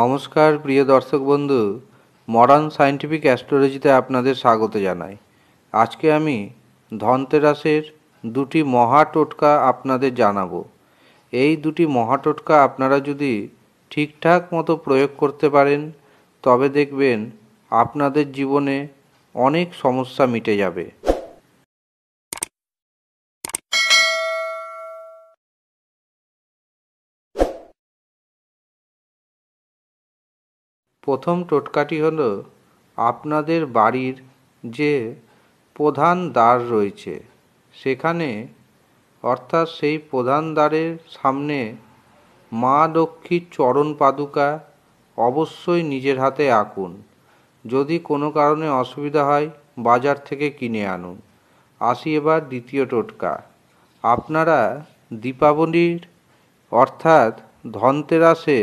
নমস্কার প্রিয় দর্শক বন্ধু মডার্ন সায়েন্টিফিক অ্যাস্ট্রোলজিতে আপনাদের স্বাগত জানাই আজকে আমি ধনতেরাসের দুটি মহা টোটকা আপনাদের জানাবো এই দুটি মহা টোটকা আপনারা যদি ঠিকঠাক মতো প্রয়োগ করতে পারেন তবে দেখবেন আপনাদের জীবনে অনেক সমস্যা মিটে যাবে প্রথম টোটকাটি হল আপনাদের বাড়ির যে প্রধান দ্বার রয়েছে সেখানে অর্থাৎ সেই প্রধান দ্বারের সামনে মা লক্ষ্মীর চরণ পাদুকা অবশ্যই নিজের হাতে আঁকুন যদি কোনো কারণে অসুবিধা হয় বাজার থেকে কিনে আনুন আসি এবার দ্বিতীয় টোটকা আপনারা দীপাবলির অর্থাৎ ধনতেরাসে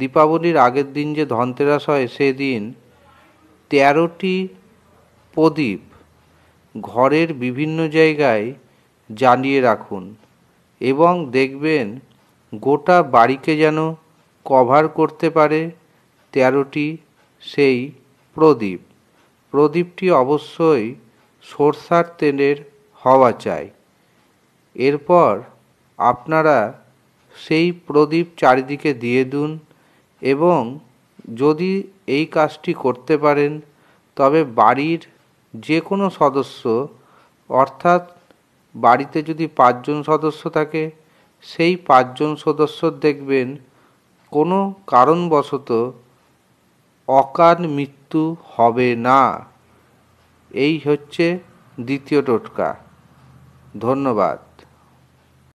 দীপাবলির আগের দিন যে ধনতেরাস হয় সেদিন তেরোটি প্রদীপ ঘরের বিভিন্ন জায়গায় জানিয়ে রাখুন এবং দেখবেন গোটা বাড়িকে যেন কভার করতে পারে তেরোটি সেই প্রদীপ প্রদীপটি অবশ্যই সরষার তেলের হওয়া চাই এরপর আপনারা সেই প্রদীপ চারিদিকে দিয়ে দিন এবং যদি এই কাজটি করতে পারেন তবে বাড়ির যে কোনো সদস্য অর্থাৎ বাড়িতে যদি পাঁচজন সদস্য থাকে সেই পাঁচজন সদস্য দেখবেন কোনো কারণবশত অকান মৃত্যু হবে না এই হচ্ছে দ্বিতীয় টোটকা ধন্যবাদ